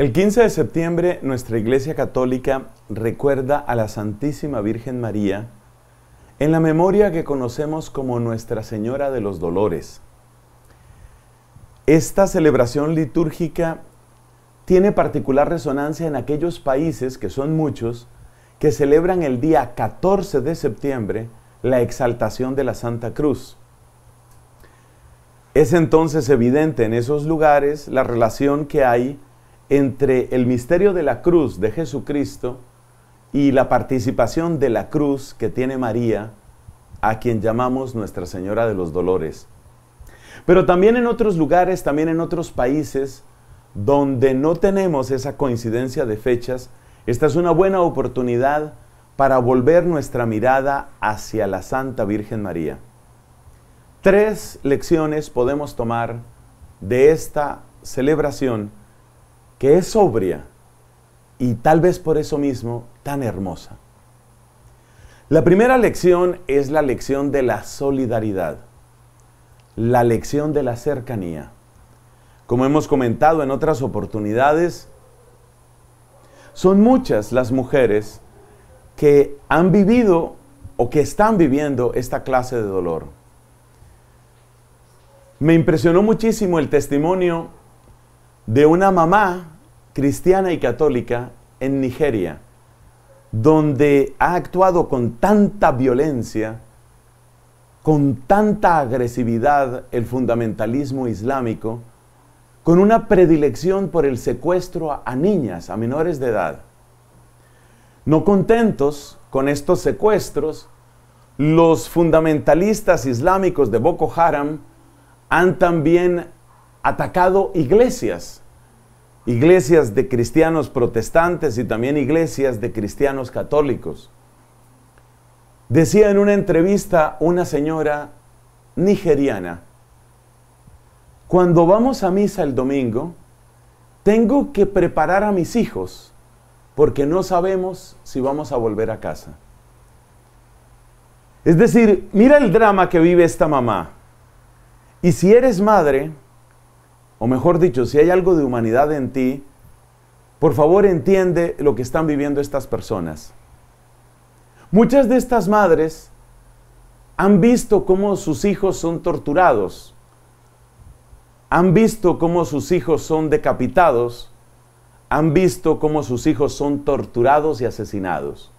El 15 de septiembre nuestra Iglesia Católica recuerda a la Santísima Virgen María en la memoria que conocemos como Nuestra Señora de los Dolores. Esta celebración litúrgica tiene particular resonancia en aquellos países, que son muchos, que celebran el día 14 de septiembre la exaltación de la Santa Cruz. Es entonces evidente en esos lugares la relación que hay entre el misterio de la cruz de Jesucristo y la participación de la cruz que tiene María, a quien llamamos Nuestra Señora de los Dolores. Pero también en otros lugares, también en otros países, donde no tenemos esa coincidencia de fechas, esta es una buena oportunidad para volver nuestra mirada hacia la Santa Virgen María. Tres lecciones podemos tomar de esta celebración que es sobria y tal vez por eso mismo tan hermosa. La primera lección es la lección de la solidaridad, la lección de la cercanía. Como hemos comentado en otras oportunidades, son muchas las mujeres que han vivido o que están viviendo esta clase de dolor. Me impresionó muchísimo el testimonio de una mamá cristiana y católica en Nigeria, donde ha actuado con tanta violencia, con tanta agresividad el fundamentalismo islámico, con una predilección por el secuestro a niñas, a menores de edad. No contentos con estos secuestros, los fundamentalistas islámicos de Boko Haram han también atacado iglesias iglesias de cristianos protestantes y también iglesias de cristianos católicos. Decía en una entrevista una señora nigeriana, cuando vamos a misa el domingo, tengo que preparar a mis hijos porque no sabemos si vamos a volver a casa. Es decir, mira el drama que vive esta mamá. Y si eres madre, o mejor dicho, si hay algo de humanidad en ti, por favor entiende lo que están viviendo estas personas. Muchas de estas madres han visto cómo sus hijos son torturados, han visto cómo sus hijos son decapitados, han visto cómo sus hijos son torturados y asesinados.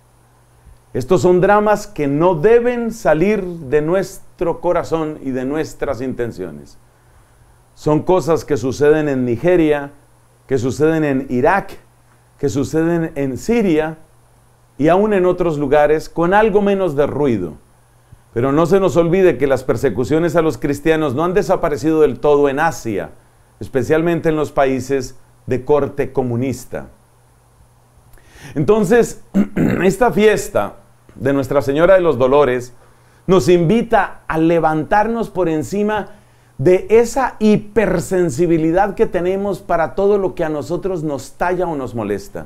Estos son dramas que no deben salir de nuestro corazón y de nuestras intenciones. Son cosas que suceden en Nigeria, que suceden en Irak, que suceden en Siria y aún en otros lugares con algo menos de ruido. Pero no se nos olvide que las persecuciones a los cristianos no han desaparecido del todo en Asia, especialmente en los países de corte comunista. Entonces, esta fiesta de Nuestra Señora de los Dolores nos invita a levantarnos por encima de esa hipersensibilidad que tenemos para todo lo que a nosotros nos talla o nos molesta.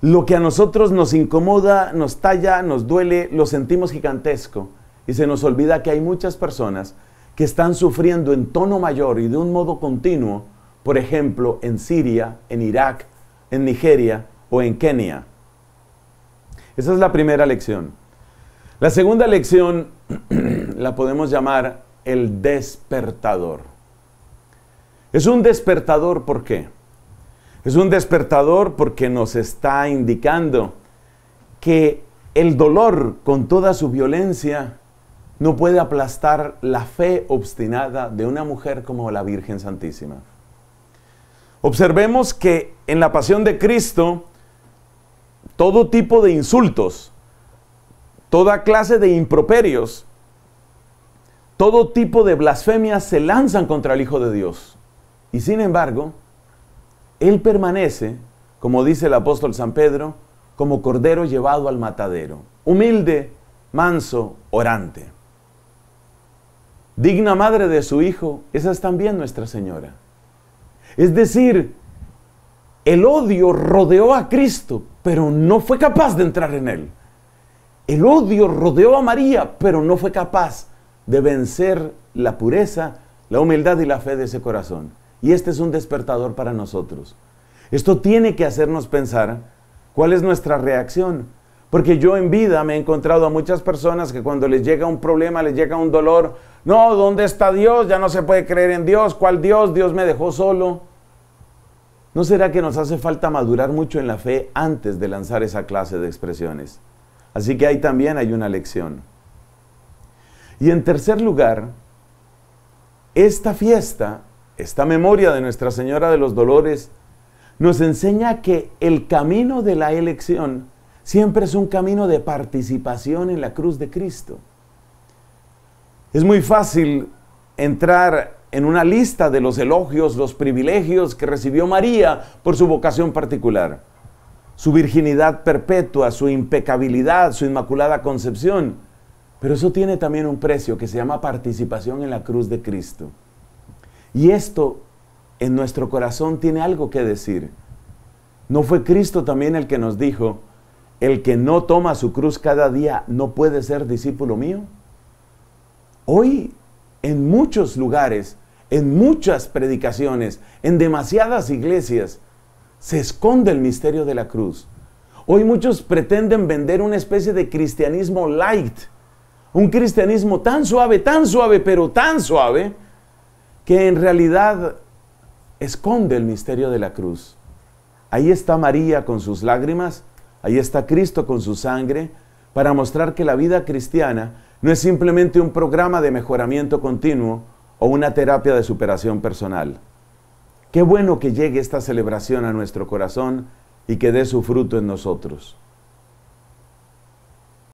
Lo que a nosotros nos incomoda, nos talla, nos duele, lo sentimos gigantesco y se nos olvida que hay muchas personas que están sufriendo en tono mayor y de un modo continuo, por ejemplo, en Siria, en Irak, en Nigeria o en Kenia. Esa es la primera lección. La segunda lección la podemos llamar el despertador. Es un despertador, ¿por qué? Es un despertador porque nos está indicando que el dolor, con toda su violencia, no puede aplastar la fe obstinada de una mujer como la Virgen Santísima. Observemos que en la pasión de Cristo, todo tipo de insultos, toda clase de improperios, todo tipo de blasfemias se lanzan contra el Hijo de Dios. Y sin embargo, Él permanece, como dice el apóstol San Pedro, como cordero llevado al matadero, humilde, manso, orante. Digna madre de su Hijo, esa es también Nuestra Señora. Es decir, el odio rodeó a Cristo, pero no fue capaz de entrar en él. El odio rodeó a María, pero no fue capaz de vencer la pureza, la humildad y la fe de ese corazón. Y este es un despertador para nosotros. Esto tiene que hacernos pensar cuál es nuestra reacción. Porque yo en vida me he encontrado a muchas personas que cuando les llega un problema, les llega un dolor, no, ¿dónde está Dios? Ya no se puede creer en Dios. ¿Cuál Dios? Dios me dejó solo. ¿No será que nos hace falta madurar mucho en la fe antes de lanzar esa clase de expresiones? Así que ahí también hay una lección. Y en tercer lugar, esta fiesta, esta memoria de Nuestra Señora de los Dolores, nos enseña que el camino de la elección siempre es un camino de participación en la cruz de Cristo. Es muy fácil entrar en una lista de los elogios, los privilegios que recibió María por su vocación particular, su virginidad perpetua, su impecabilidad, su inmaculada concepción. Pero eso tiene también un precio que se llama participación en la cruz de Cristo. Y esto en nuestro corazón tiene algo que decir. ¿No fue Cristo también el que nos dijo, el que no toma su cruz cada día no puede ser discípulo mío? Hoy, en muchos lugares, en muchas predicaciones, en demasiadas iglesias, se esconde el misterio de la cruz. Hoy muchos pretenden vender una especie de cristianismo light, un cristianismo tan suave, tan suave, pero tan suave, que en realidad esconde el misterio de la cruz. Ahí está María con sus lágrimas, ahí está Cristo con su sangre, para mostrar que la vida cristiana no es simplemente un programa de mejoramiento continuo o una terapia de superación personal. Qué bueno que llegue esta celebración a nuestro corazón y que dé su fruto en nosotros.